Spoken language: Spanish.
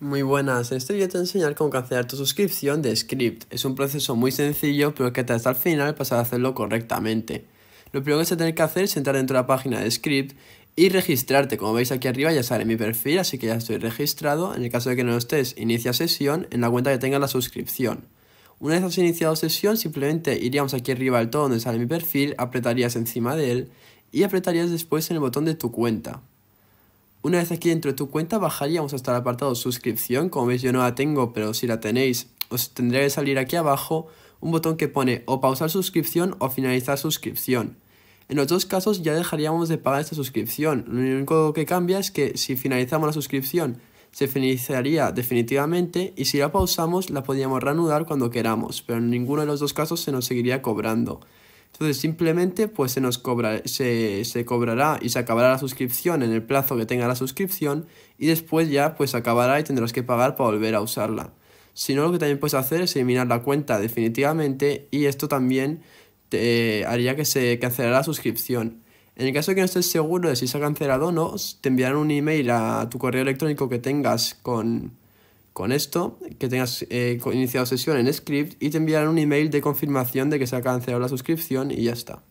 Muy buenas, en este vídeo te voy a enseñar cómo cancelar tu suscripción de Script. Es un proceso muy sencillo, pero que hasta el final para a hacerlo correctamente. Lo primero que vas a tener que hacer es entrar dentro de la página de Script y registrarte. Como veis aquí arriba ya sale mi perfil, así que ya estoy registrado. En el caso de que no lo estés, inicia sesión en la cuenta que tenga la suscripción. Una vez has iniciado sesión, simplemente iríamos aquí arriba al todo donde sale mi perfil, apretarías encima de él y apretarías después en el botón de tu cuenta. Una vez aquí dentro de tu cuenta bajaríamos hasta el apartado suscripción, como veis yo no la tengo, pero si la tenéis os tendría que salir aquí abajo un botón que pone o pausar suscripción o finalizar suscripción. En los dos casos ya dejaríamos de pagar esta suscripción, lo único que cambia es que si finalizamos la suscripción se finalizaría definitivamente y si la pausamos la podríamos reanudar cuando queramos, pero en ninguno de los dos casos se nos seguiría cobrando. Entonces simplemente pues se nos cobra, se, cobrará y se acabará la suscripción en el plazo que tenga la suscripción y después ya pues acabará y tendrás que pagar para volver a usarla. Si no, lo que también puedes hacer es eliminar la cuenta definitivamente y esto también te haría que se cancelara la suscripción. En el caso de que no estés seguro de si se ha cancelado o no, te enviarán un email a tu correo electrónico que tengas con, con esto, que tengas eh, iniciado sesión en Script y te enviarán un email de confirmación de que se ha cancelado la suscripción y ya está.